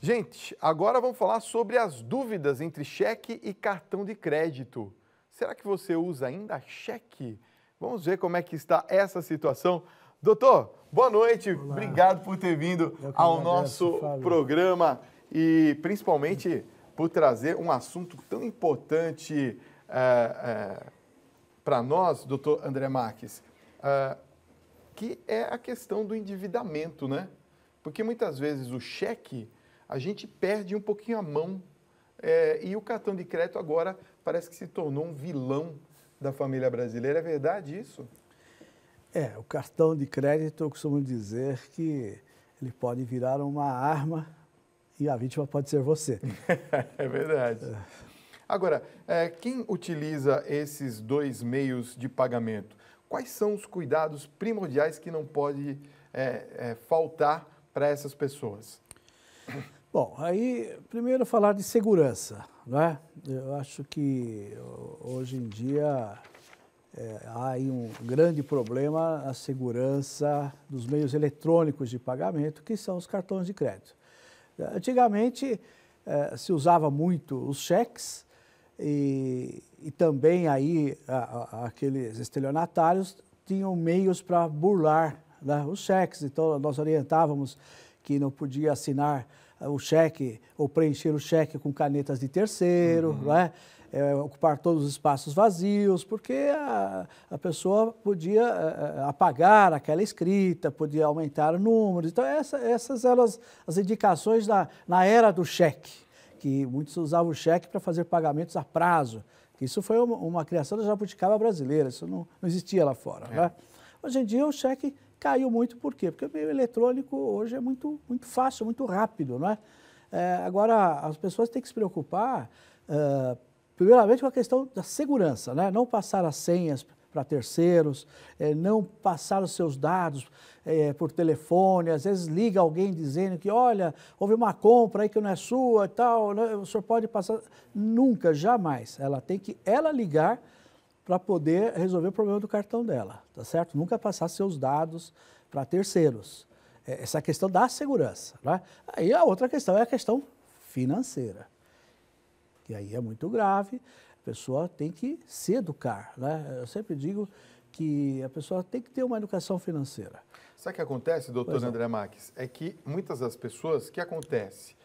Gente, agora vamos falar sobre as dúvidas entre cheque e cartão de crédito. Será que você usa ainda cheque? Vamos ver como é que está essa situação. Doutor, boa noite. Olá. Obrigado por ter vindo ao nosso programa e principalmente por trazer um assunto tão importante eh, eh, para nós, doutor André Marques, eh, que é a questão do endividamento, né? Porque muitas vezes o cheque a gente perde um pouquinho a mão. É, e o cartão de crédito agora parece que se tornou um vilão da família brasileira. É verdade isso? É, o cartão de crédito, eu costumo dizer que ele pode virar uma arma e a vítima pode ser você. é verdade. Agora, é, quem utiliza esses dois meios de pagamento, quais são os cuidados primordiais que não pode é, é, faltar para essas pessoas? Bom, aí primeiro falar de segurança, é? Eu acho que hoje em dia é, há aí um grande problema a segurança dos meios eletrônicos de pagamento, que são os cartões de crédito. Antigamente é, se usava muito os cheques e, e também aí a, a, aqueles estelionatários tinham meios para burlar né, os cheques, então nós orientávamos que não podia assinar o cheque ou preencher o cheque com canetas de terceiro, uhum. É? é, ocupar todos os espaços vazios, porque a, a pessoa podia eh, eh, apagar aquela escrita, podia aumentar números. Então, essa, essas eram as, as indicações na, na era do cheque, que muitos usavam o cheque para fazer pagamentos a prazo. Isso foi uma, uma criação da jabuticaba brasileira, isso não, não existia lá fora. É. Né? Hoje em dia, o cheque Caiu muito por quê? Porque o meio eletrônico hoje é muito, muito fácil, muito rápido, não é? é agora, as pessoas têm que se preocupar, primeiramente, com a questão da segurança, né? Não passar as senhas para terceiros, é, não passar os seus dados é, por telefone, às vezes liga alguém dizendo que, olha, houve uma compra aí que não é sua e tal, né? o senhor pode passar. Nunca, jamais. Ela tem que ela ligar para poder resolver o problema do cartão dela, tá certo? Nunca passar seus dados para terceiros. É, essa questão da segurança, né? Aí a outra questão é a questão financeira, que aí é muito grave. A pessoa tem que se educar, né? Eu sempre digo que a pessoa tem que ter uma educação financeira. Sabe o que acontece, doutor é. André Marques? É que muitas das pessoas, o que acontece?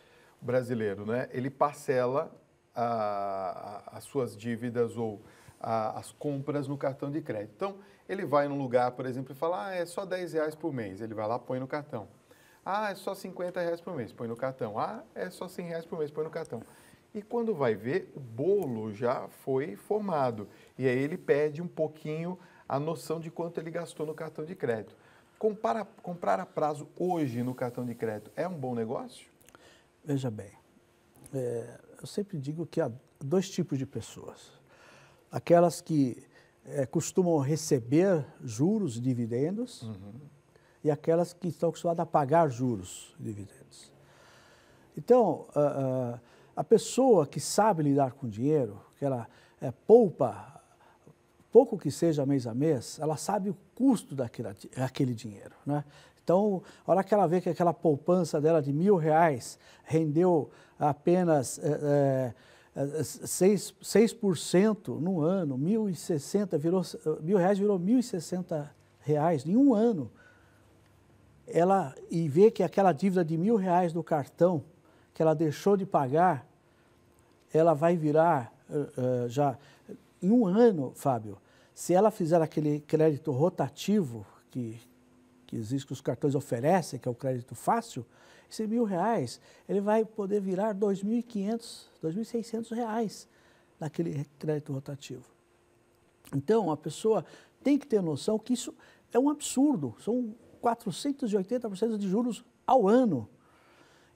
O brasileiro, né? Ele parcela a, a, as suas dívidas ou a, as compras no cartão de crédito. Então, ele vai num lugar, por exemplo, e fala, ah, é só 10 reais por mês. Ele vai lá, põe no cartão. Ah, é só 50 reais por mês, põe no cartão. Ah, é só 100 reais por mês, põe no cartão. E quando vai ver, o bolo já foi formado. E aí ele perde um pouquinho a noção de quanto ele gastou no cartão de crédito. Compara, comprar a prazo hoje no cartão de crédito é um bom negócio? Veja bem, é, eu sempre digo que há dois tipos de pessoas aquelas que é, costumam receber juros, dividendos, uhum. e aquelas que estão acostumadas a pagar juros, dividendos. Então, a, ah, ah, a pessoa que sabe lidar com dinheiro, que ela é, poupa, pouco que seja mês a mês, ela sabe o custo daquele, dinheiro. Né? Então, a hora que ela vê que aquela poupança dela de mil reais rendeu apenas eh, 6%, 6% no ano, 1.060, virou, mil reais virou 1.060 reais em um ano. Ela, e vê que aquela dívida de mil reais do cartão que ela deixou de pagar, ela vai virar uh, já em um ano, Fábio, se ela fizer aquele crédito rotativo que, que existe que os cartões oferecem, que é o crédito fácil, esse mil reais, ele vai poder virar 2.500, 2.600 reais naquele crédito rotativo. Então, a pessoa tem que ter noção que isso é um absurdo. São 480% de juros ao ano.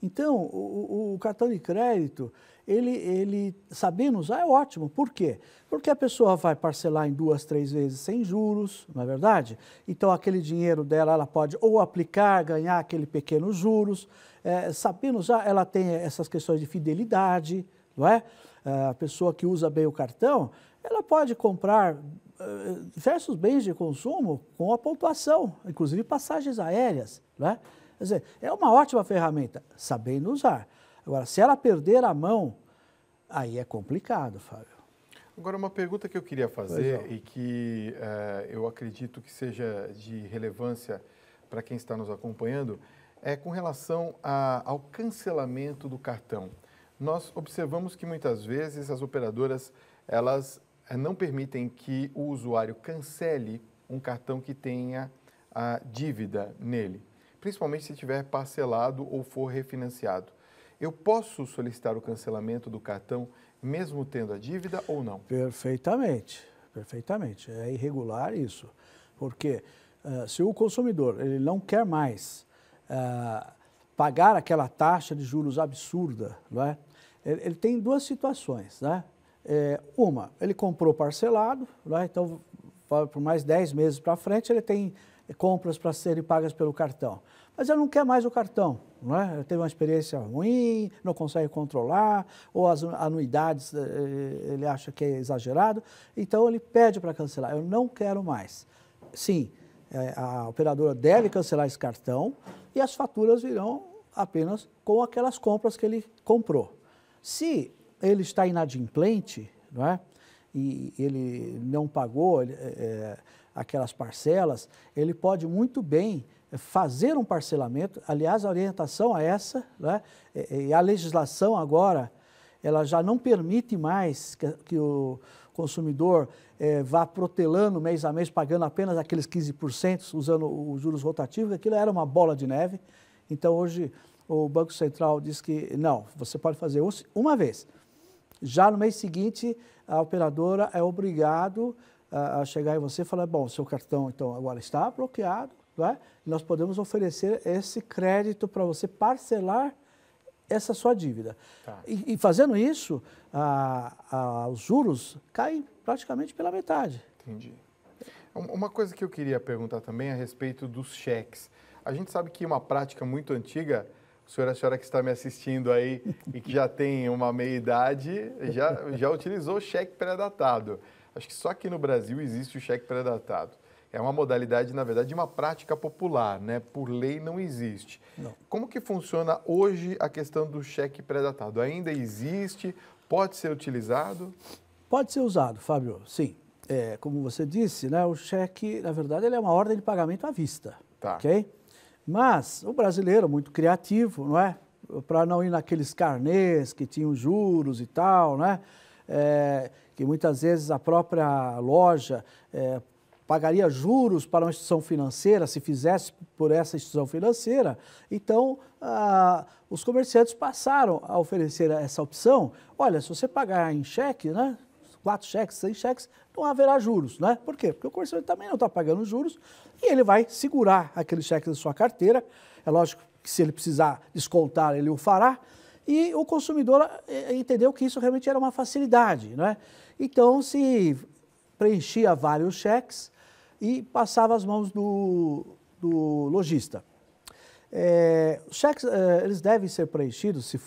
Então, o, o, cartão de crédito, ele, ele sabendo usar é ótimo. Por quê? Porque a pessoa vai parcelar em duas, três vezes sem juros, não é verdade? Então, aquele dinheiro dela, ela pode ou aplicar, ganhar aquele pequeno juros. É, sabendo usar, ela tem essas questões de fidelidade, não é? é a pessoa que usa bem o cartão, ela pode comprar é, diversos bens de consumo com a pontuação, inclusive passagens aéreas, não é? Quer dizer, é uma ótima ferramenta, sabendo usar. Agora, se ela perder a mão, aí é complicado, Fábio. Agora, uma pergunta que eu queria fazer e que eh, eu acredito que seja de relevância para quem está nos acompanhando é com relação a, ao cancelamento do cartão. Nós observamos que muitas vezes as operadoras elas eh, não permitem que o usuário cancele um cartão que tenha a dívida nele principalmente se tiver parcelado ou for refinanciado. Eu posso solicitar o cancelamento do cartão mesmo tendo a dívida ou não? Perfeitamente, perfeitamente. É irregular isso, porque uh, se o consumidor ele não quer mais uh, pagar aquela taxa de juros absurda, não é? ele, ele tem duas situações, né? É, uma, ele comprou parcelado, né? então por mais 10 meses para frente, ele tem compras para serem pagas pelo cartão. Mas ela não quer mais o cartão, não é? teve uma experiência ruim, não consegue controlar, ou as anuidades eh, eh, ele acha que é exagerado, então ele pede para cancelar. Eu não quero mais. Sim, eh, a operadora deve cancelar esse cartão e as faturas virão apenas com aquelas compras que ele comprou. Se ele está inadimplente, não é? e ele não pagou, é, aquelas parcelas, ele pode muito bem eh, fazer um parcelamento. Aliás, a orientação é essa, né, e a legislação agora, ela já não permite mais que, que o consumidor eh, vá protelando mês a mês, pagando apenas aqueles 15%, usando os juros rotativos, aquilo era uma bola de neve. Então, hoje, o Banco Central diz que não, você pode fazer uma vez. Já no mês seguinte, a operadora é obrigado a, a chegar em você e falar, bom, seu cartão então agora está bloqueado, é? nós podemos oferecer esse crédito para você parcelar essa sua dívida. Tá. E, e, fazendo isso, a, a, os juros caem praticamente pela metade. Entendi. Uma coisa que eu queria perguntar também é a respeito dos cheques. A gente sabe que uma prática muito antiga, o senhor e a senhora que está me assistindo aí e que já tem uma meia idade, já, já utilizou cheque pré-datado. Acho que só aqui no Brasil existe o cheque pré-datado. É uma modalidade, na verdade, de uma prática popular, né? Por lei não existe. Não. Como que funciona hoje a questão do cheque pré-datado? Ainda existe? Pode ser utilizado? Pode ser usado, Fábio, sim. É, como você disse, né, o cheque, na verdade, ele é uma ordem de pagamento à vista. Tá. Ok? Mas o brasileiro, muito criativo, não é? Para não ir naqueles carnês que tinham juros e tal, né? é, que muitas vezes a própria loja é, pagaria juros para uma instituição financeira, se fizesse por essa instituição financeira. Então, os comerciantes passaram a oferecer essa opção. Olha, se você pagar em cheque, né, quatro cheques, seis cheques, não haverá juros, né? Por quê? Porque o comerciante também não está pagando juros e ele vai segurar aquele cheque da sua carteira. É lógico que se ele precisar descontar, ele o fará, e o consumidor é, é, entendeu que isso realmente era uma facilidade. é? Então se preenchia vários cheques e passava às mãos do, do lojista. É, os cheques é, eles devem ser preenchidos, se,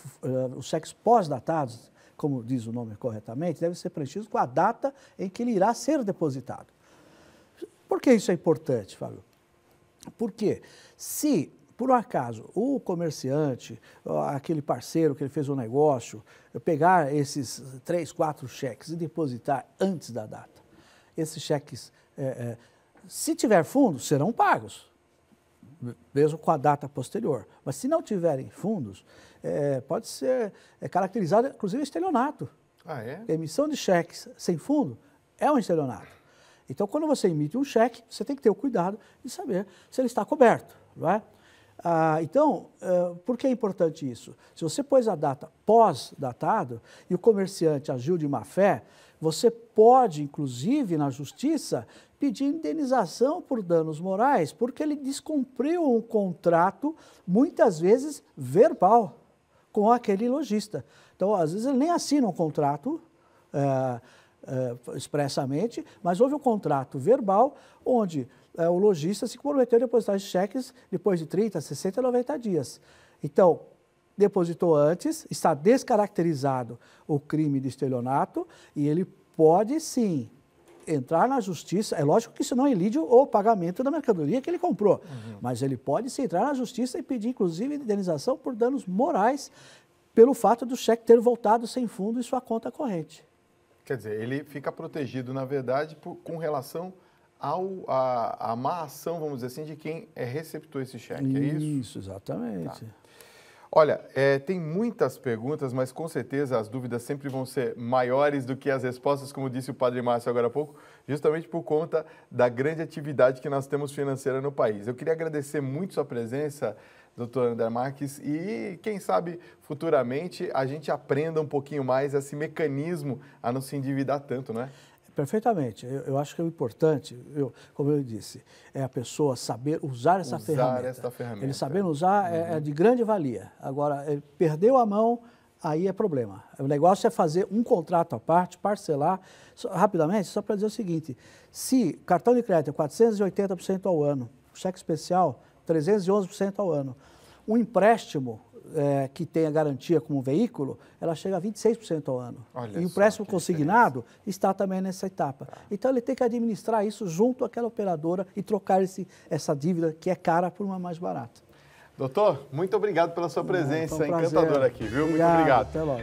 os cheques pós-datados, como diz o nome corretamente, devem ser preenchidos com a data em que ele irá ser depositado. Por que isso é importante, Fábio? Porque se por um acaso, o comerciante, aquele parceiro que ele fez o um negócio, pegar esses três, quatro cheques e depositar antes da data, esses cheques, é, é, se tiver fundos, serão pagos, mesmo com a data posterior. Mas se não tiverem fundos, é, pode ser é caracterizado, inclusive, estelionato. Ah, é? Emissão de cheques sem fundo é um estelionato. Então, quando você emite um cheque, você tem que ter o cuidado de saber se ele está coberto, não é? Ah, então, eh, por que é importante isso? Se você pôs a data pós-datado e o comerciante agiu de má fé, você pode, inclusive, na justiça, pedir indenização por danos morais, porque ele descumpriu um contrato, muitas vezes verbal, com aquele lojista. Então, às vezes, ele nem assina um contrato. Eh, eh, expressamente, mas houve um contrato verbal onde é, o lojista se comprometeu a depositar os cheques depois de 30, 60, 90 dias. Então, depositou antes, está descaracterizado o crime de estelionato e ele pode sim entrar na justiça. É lógico que isso não elide o pagamento da mercadoria que ele comprou, uhum. mas ele pode sim entrar na justiça e pedir, inclusive, indenização por danos morais pelo fato do cheque ter voltado sem fundo em sua conta corrente. Quer dizer, ele fica protegido, na verdade, por, com relação ao, a, a má ação, vamos dizer assim, de quem é, receptou esse cheque, isso, é isso? Isso, exatamente. Tá. Olha, é, tem muitas perguntas, mas com certeza as dúvidas sempre vão ser maiores do que as respostas, como disse o Padre Márcio agora há pouco, justamente por conta da grande atividade que nós temos financeira no país. Eu queria agradecer muito sua presença, doutor André Marques, e quem sabe futuramente a gente aprenda um pouquinho mais esse mecanismo a não se endividar tanto, não é? Perfeitamente. Eu, eu, acho que é importante, eu, como eu disse, é a pessoa saber usar essa usar ferramenta. Essa ferramenta. Ele sabendo usar uhum. é, é, uhum. de grande valia. Agora, ele perdeu a mão, aí é problema. O negócio é fazer um contrato à parte, parcelar. Só, rapidamente, só para dizer o seguinte: se cartão de crédito é 480% ao ano, cheque especial 311% ao ano, um empréstimo é, que tem a garantia como veículo, ela chega a 26% ao ano. Olha e o empréstimo consignado diferença. está também nessa etapa. Ah. Então ele tem que administrar isso junto àquela operadora e trocar esse, essa dívida que é cara por uma mais barata. Doutor, muito obrigado pela sua presença Não, um encantadora aqui, viu? Obrigado, muito obrigado. Até logo.